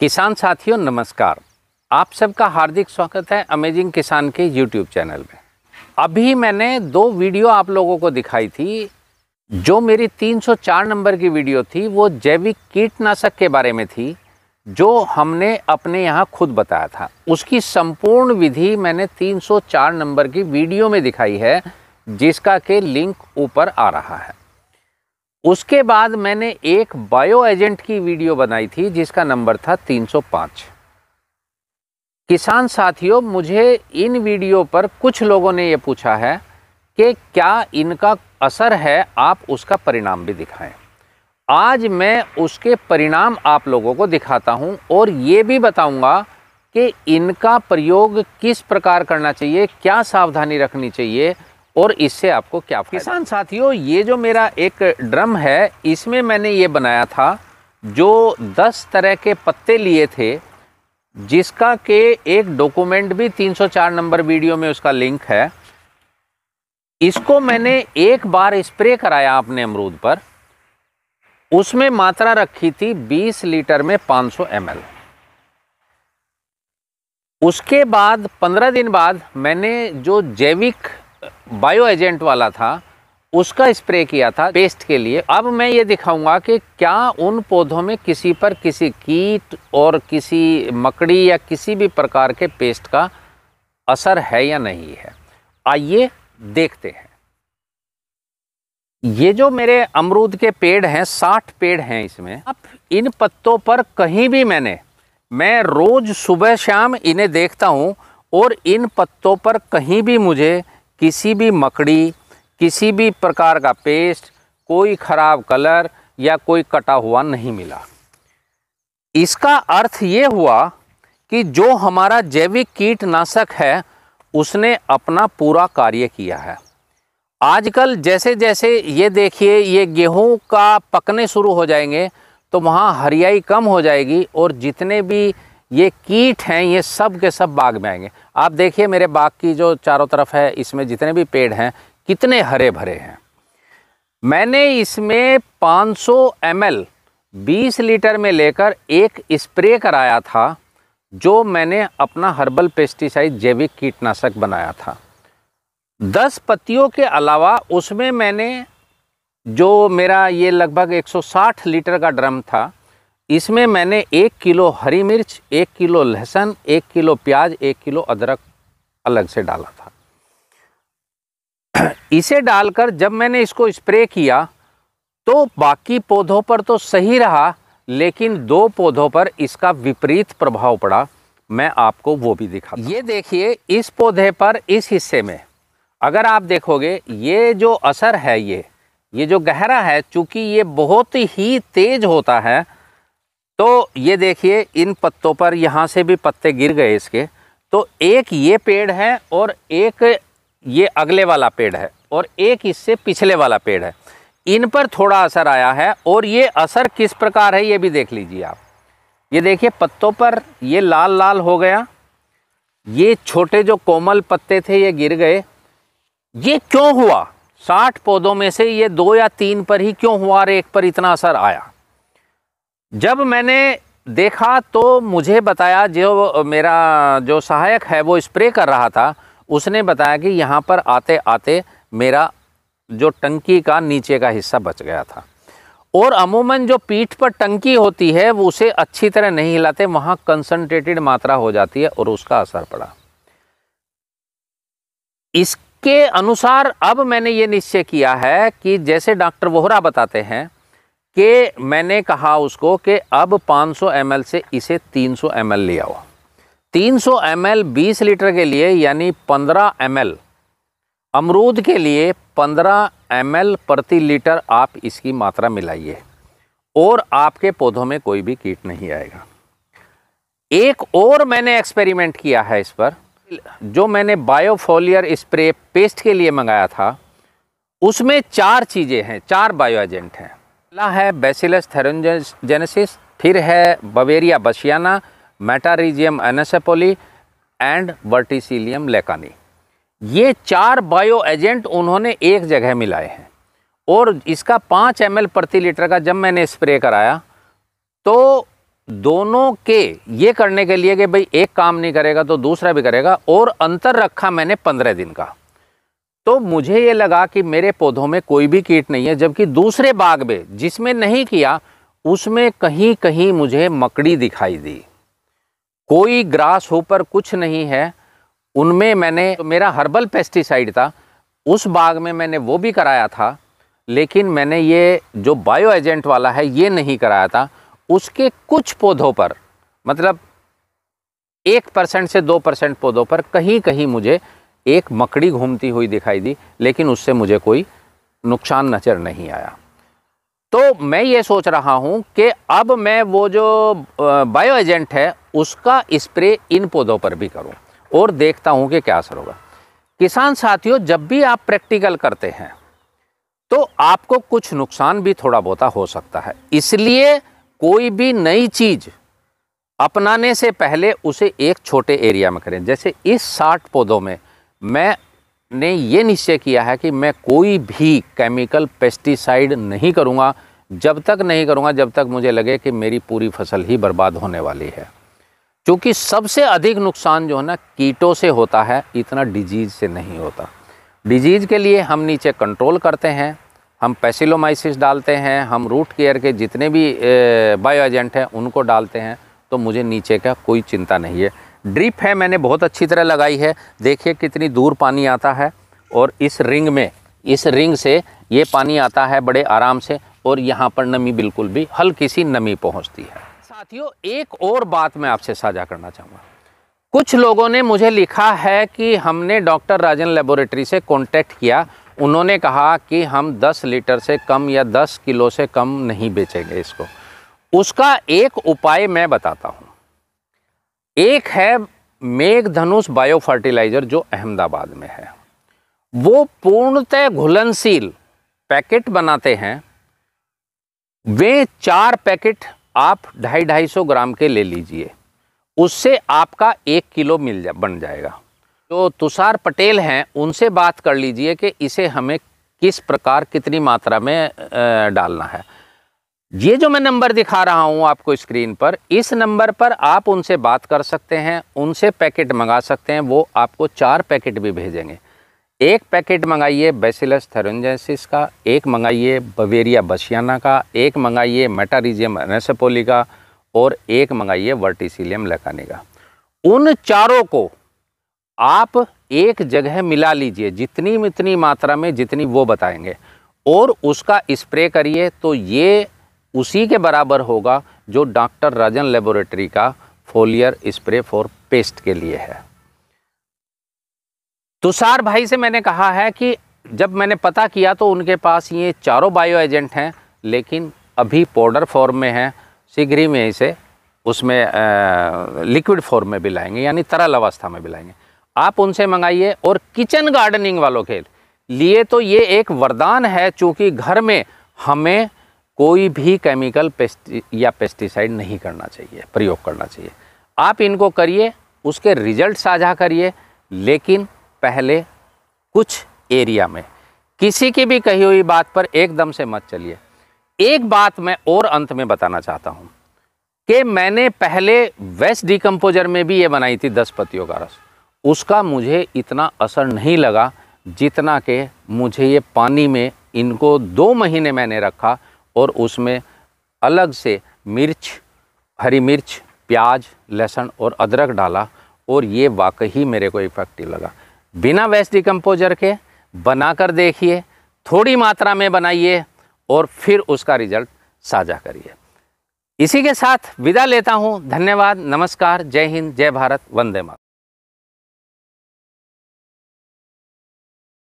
किसान साथियों नमस्कार आप सबका हार्दिक स्वागत है अमेजिंग किसान के यूट्यूब चैनल में अभी मैंने दो वीडियो आप लोगों को दिखाई थी जो मेरी 304 नंबर की वीडियो थी वो जैविक कीटनाशक के बारे में थी जो हमने अपने यहाँ खुद बताया था उसकी संपूर्ण विधि मैंने 304 नंबर की वीडियो में दिखाई है जिसका के लिंक ऊपर आ रहा है उसके बाद मैंने एक बायो एजेंट की वीडियो बनाई थी जिसका नंबर था 305 किसान साथियों मुझे इन वीडियो पर कुछ लोगों ने ये पूछा है कि क्या इनका असर है आप उसका परिणाम भी दिखाएं आज मैं उसके परिणाम आप लोगों को दिखाता हूँ और ये भी बताऊंगा कि इनका प्रयोग किस प्रकार करना चाहिए क्या सावधानी रखनी चाहिए और इससे आपको क्या किसान साथियों ये जो मेरा एक ड्रम है इसमें मैंने ये बनाया था जो दस तरह के पत्ते लिए थे जिसका के एक डॉक्यूमेंट भी 304 नंबर वीडियो में उसका लिंक है इसको मैंने एक बार स्प्रे कराया अपने अमरूद पर उसमें मात्रा रखी थी 20 लीटर में 500 सौ उसके बाद 15 दिन बाद मैंने जो जैविक बायो एजेंट वाला था उसका स्प्रे किया था पेस्ट के लिए अब मैं ये दिखाऊंगा कि क्या उन पौधों में किसी पर किसी कीट और किसी मकड़ी या किसी भी प्रकार के पेस्ट का असर है या नहीं है आइए देखते हैं ये जो मेरे अमरूद के पेड़ हैं साठ पेड़ हैं इसमें अब इन पत्तों पर कहीं भी मैंने मैं रोज़ सुबह शाम इन्हें देखता हूँ और इन पत्तों पर कहीं भी मुझे किसी भी मकड़ी किसी भी प्रकार का पेस्ट कोई ख़राब कलर या कोई कटा हुआ नहीं मिला इसका अर्थ ये हुआ कि जो हमारा जैविक कीटनाशक है उसने अपना पूरा कार्य किया है आजकल जैसे जैसे ये देखिए ये गेहूं का पकने शुरू हो जाएंगे तो वहाँ हरियाई कम हो जाएगी और जितने भी ये कीट हैं ये सब के सब बाग में आएंगे आप देखिए मेरे बाग की जो चारों तरफ है इसमें जितने भी पेड़ हैं कितने हरे भरे हैं मैंने इसमें 500 सौ 20 लीटर में लेकर एक स्प्रे कराया था जो मैंने अपना हर्बल पेस्टिसाइड जैविक कीटनाशक बनाया था दस पत्तियों के अलावा उसमें मैंने जो मेरा ये लगभग 160 लीटर का ड्रम था इसमें मैंने एक किलो हरी मिर्च एक किलो लहसुन एक किलो प्याज एक किलो अदरक अलग से डाला था इसे डालकर जब मैंने इसको स्प्रे किया तो बाकी पौधों पर तो सही रहा लेकिन दो पौधों पर इसका विपरीत प्रभाव पड़ा मैं आपको वो भी दिखा ये देखिए इस पौधे पर इस हिस्से में अगर आप देखोगे ये जो असर है ये ये जो गहरा है चूँकि ये बहुत ही तेज होता है तो ये देखिए इन पत्तों पर यहाँ से भी पत्ते गिर गए इसके तो एक ये पेड़ है और एक ये अगले वाला पेड़ है और एक इससे पिछले वाला पेड़ है इन पर थोड़ा असर आया है और ये असर किस प्रकार है ये भी देख लीजिए आप ये देखिए पत्तों पर ये लाल लाल हो गया ये छोटे जो कोमल पत्ते थे ये गिर गए ये क्यों हुआ साठ पौधों में से ये दो या तीन पर ही क्यों हुआ और एक पर इतना असर आया जब मैंने देखा तो मुझे बताया जो मेरा जो सहायक है वो स्प्रे कर रहा था उसने बताया कि यहाँ पर आते आते मेरा जो टंकी का नीचे का हिस्सा बच गया था और अमूमन जो पीठ पर टंकी होती है वो उसे अच्छी तरह नहीं हिलाते वहाँ कंसनट्रेटेड मात्रा हो जाती है और उसका असर पड़ा इस के अनुसार अब मैंने ये निश्चय किया है कि जैसे डॉक्टर वोहरा बताते हैं कि मैंने कहा उसको कि अब 500 सौ से इसे 300 ml ले आओ 300 सौ 20 लीटर के लिए यानी 15 एल अमरूद के लिए 15 एम प्रति लीटर आप इसकी मात्रा मिलाइए और आपके पौधों में कोई भी कीट नहीं आएगा एक और मैंने एक्सपेरिमेंट किया है इस पर जो मैंने बायोफोलियर स्प्रे पेस्ट के लिए मंगाया था उसमें चार चीज़ें हैं चार बायो एजेंट हैं पहला है बेसिलस थेरोजेनेसिस फिर है Beauveria bassiana Metarhizium anisopliae and Verticillium lecanii ये चार बायो एजेंट उन्होंने एक जगह मिलाए हैं और इसका पाँच एम प्रति लीटर का जब मैंने स्प्रे कराया तो दोनों के ये करने के लिए कि भाई एक काम नहीं करेगा तो दूसरा भी करेगा और अंतर रखा मैंने पंद्रह दिन का तो मुझे ये लगा कि मेरे पौधों में कोई भी कीट नहीं है जबकि दूसरे बाग में जिसमें नहीं किया उसमें कहीं कहीं मुझे मकड़ी दिखाई दी कोई ग्रास ऊपर कुछ नहीं है उनमें मैंने तो मेरा हर्बल पेस्टिसाइड था उस बाग में मैंने वो भी कराया था लेकिन मैंने ये जो बायो एजेंट वाला है ये नहीं कराया था उसके कुछ पौधों पर मतलब एक परसेंट से दो परसेंट पौधों पर कहीं कहीं मुझे एक मकड़ी घूमती हुई दिखाई दी लेकिन उससे मुझे कोई नुकसान नज़र नहीं आया तो मैं ये सोच रहा हूँ कि अब मैं वो जो बायो एजेंट है उसका स्प्रे इन पौधों पर भी करूँ और देखता हूँ कि क्या असर होगा किसान साथियों जब भी आप प्रैक्टिकल करते हैं तो आपको कुछ नुकसान भी थोड़ा बहुत हो सकता है इसलिए कोई भी नई चीज़ अपनाने से पहले उसे एक छोटे एरिया में करें जैसे इस साठ पौधों में मैं ने ये निश्चय किया है कि मैं कोई भी केमिकल पेस्टिसाइड नहीं करूँगा जब तक नहीं करूँगा जब तक मुझे लगे कि मेरी पूरी फसल ही बर्बाद होने वाली है क्योंकि सबसे अधिक नुकसान जो है ना कीटों से होता है इतना डिजीज़ से नहीं होता डिजीज़ के लिए हम नीचे कंट्रोल करते हैं हम पेसिलोमाइसिस डालते हैं हम रूट केयर के जितने भी बायो एजेंट हैं उनको डालते हैं तो मुझे नीचे का कोई चिंता नहीं है ड्रिप है मैंने बहुत अच्छी तरह लगाई है देखिए कितनी दूर पानी आता है और इस रिंग में इस रिंग से ये पानी आता है बड़े आराम से और यहाँ पर नमी बिल्कुल भी हल्की सी नमी पहुँचती है साथियों एक और बात मैं आपसे साझा करना चाहूँगा कुछ लोगों ने मुझे लिखा है कि हमने डॉक्टर राजन लेबोरेटरी से कॉन्टैक्ट किया उन्होंने कहा कि हम 10 लीटर से कम या 10 किलो से कम नहीं बेचेंगे इसको उसका एक उपाय मैं बताता हूँ एक है धनुष बायो फर्टिलाइज़र जो अहमदाबाद में है वो पूर्णतः घुलनशील पैकेट बनाते हैं वे चार पैकेट आप ढाई ढाई सौ ग्राम के ले लीजिए उससे आपका एक किलो मिल जा बन जाएगा जो तो तुषार पटेल हैं उनसे बात कर लीजिए कि इसे हमें किस प्रकार कितनी मात्रा में डालना है ये जो मैं नंबर दिखा रहा हूँ आपको स्क्रीन पर इस नंबर पर आप उनसे बात कर सकते हैं उनसे पैकेट मंगा सकते हैं वो आपको चार पैकेट भी भेजेंगे एक पैकेट मंगाइए बेसिलस थेरोजेंसिस का एक मंगाइए बवेरिया बशियाना का एक मंगाइए मेटारिजियम एनेसपोली का और एक मंगाइए वर्टिसिलियम लेकानी का उन चारों को आप एक जगह मिला लीजिए जितनी इतनी मात्रा में जितनी वो बताएंगे और उसका स्प्रे करिए तो ये उसी के बराबर होगा जो डॉक्टर राजन लेबोरेटरी का फोलियर स्प्रे फॉर पेस्ट के लिए है तुषार भाई से मैंने कहा है कि जब मैंने पता किया तो उनके पास ये चारों बायो एजेंट हैं लेकिन अभी पाउडर फॉर्म में है शीघ्र ही में इसे उसमें लिक्विड फॉर्म में भी लाएंगे यानी तरल अवस्था में भी लाएंगे आप उनसे मंगाइए और किचन गार्डनिंग वालों के लिए तो ये एक वरदान है चूँकि घर में हमें कोई भी केमिकल पेस्टि या पेस्टिसाइड नहीं करना चाहिए प्रयोग करना चाहिए आप इनको करिए उसके रिजल्ट साझा करिए लेकिन पहले कुछ एरिया में किसी की भी कही हुई बात पर एकदम से मत चलिए एक बात मैं और अंत में बताना चाहता हूँ कि मैंने पहले वेस्ट डिकम्पोजर में भी ये बनाई थी दस पतियों का रस उसका मुझे इतना असर नहीं लगा जितना कि मुझे ये पानी में इनको दो महीने मैंने रखा और उसमें अलग से मिर्च हरी मिर्च प्याज लहसुन और अदरक डाला और ये वाकई मेरे को इफ़ेक्टिव लगा बिना वेस्ट डिकम्पोजर के बना कर देखिए थोड़ी मात्रा में बनाइए और फिर उसका रिज़ल्ट साझा करिए इसी के साथ विदा लेता हूँ धन्यवाद नमस्कार जय हिंद जय भारत वंदे मातरम